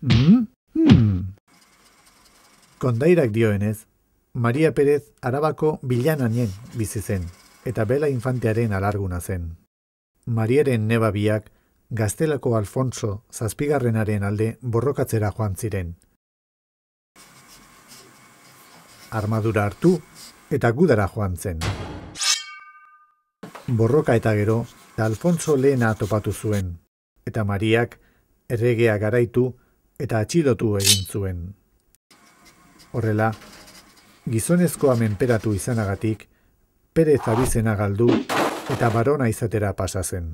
Hmm? Kondairak dioenez, Maria Perez arabako bilananien bizi zen, eta bela infantearen alarguna zen. Mariaren nebabiak, gaztelako Alfonso zazpigarrenaren alde borrokatzera joan ziren. Armadura hartu eta gudara joan zen. Borroka eta gero, eta Alfonso lehena topatu zuen, eta Mariak erregea garaitu, eta atxidotu egin zuen. Horrela, gizonezkoa menperatu izanagatik, Perez abizena galdu eta barona izatera pasa zen.